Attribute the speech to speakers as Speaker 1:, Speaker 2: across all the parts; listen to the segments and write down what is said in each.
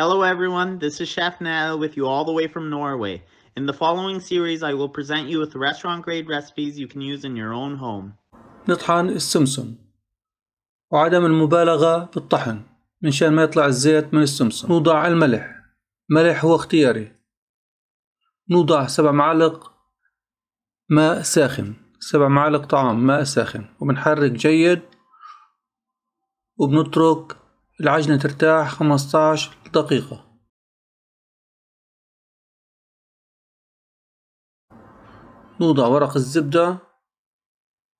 Speaker 1: Hello everyone, this is Chef Nana with you all the way from Norway. In the following series I will present you with restaurant grade recipes you can use in your own home. نطحن السمسم وعدم المبالغة في الطحن من شان ما يطلع الزيت من السمسم نوضع الملح ملح هو اختياري نوضع سبع معالق ماء ساخن سبع معالق طعام ماء ساخن وبنحرك جيد وبنترك العجنة ترتاح عشر دقيقة نوضع ورق الزبدة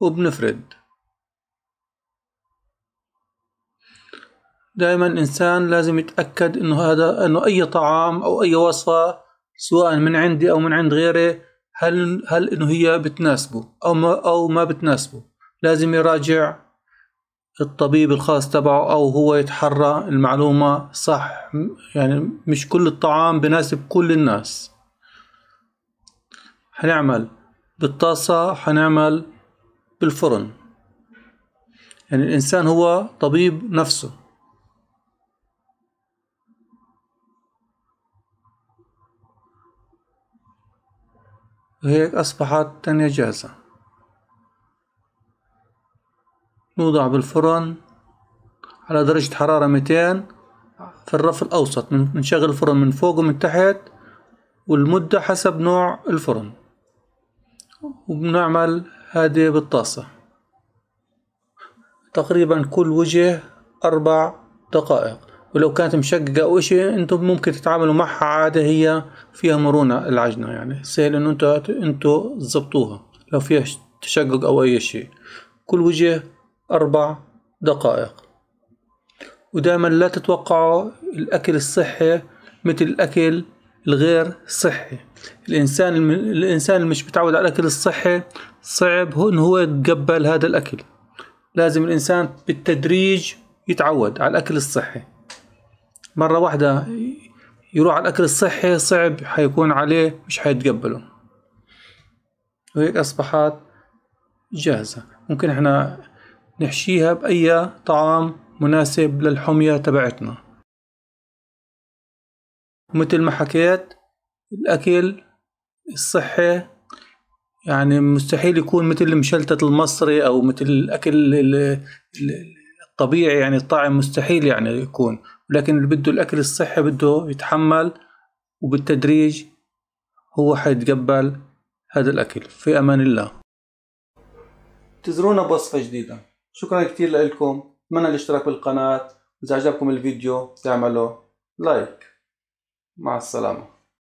Speaker 1: وبنفرد دائما الإنسان لازم يتأكد إنه هذا إنه أي طعام أو أي وصفة سواء من عندي أو من عند غيري هل هل إنه هي بتناسبه أو ما أو ما بتناسبه لازم يراجع الطبيب الخاص تبعه أو هو يتحرى المعلومة صح يعني مش كل الطعام بناسب كل الناس هنعمل بالطاسة هنعمل بالفرن يعني الإنسان هو طبيب نفسه وهيك أصبحت تانية جاهزة نوضع بالفرن على درجة حرارة 200 في الرف الأوسط بنشغل الفرن من فوق ومن تحت والمدة حسب نوع الفرن وبنعمل هذه بالطاسة تقريبا كل وجه أربع دقائق ولو كانت مشققة أو إشي أنتم ممكن تتعاملوا معها عادة هي فيها مرونة العجنة يعني سهل إنه أنتوا تظبطوها لو فيها تشقق أو أي شيء كل وجه أربع دقائق ودائما لا تتوقعوا الأكل الصحي مثل الأكل الغير صحي الإنسان الم... الإنسان اللي مش متعود على الأكل الصحي صعب هو إن هو يتقبل هذا الأكل لازم الإنسان بالتدريج يتعود على الأكل الصحي مرة واحدة يروح على الأكل الصحي صعب حيكون عليه مش حيتقبله وهيك أصبحت جاهزة ممكن إحنا نحشيها بأي طعام مناسب للحمية تبعتنا ومثل ما حكيت الأكل الصحي يعني مستحيل يكون مثل مشلتة المصري أو مثل الأكل الطبيعي يعني الطعم مستحيل يعني يكون ولكن اللي بده الأكل الصحي بده يتحمل وبالتدريج هو حيتقبل هذا الأكل في أمان الله تزرونا بوصفة جديدة شكرا كتير لكم اتمنى الاشتراك بالقناة واذا عجبكم الفيديو تعملوا لايك مع السلامة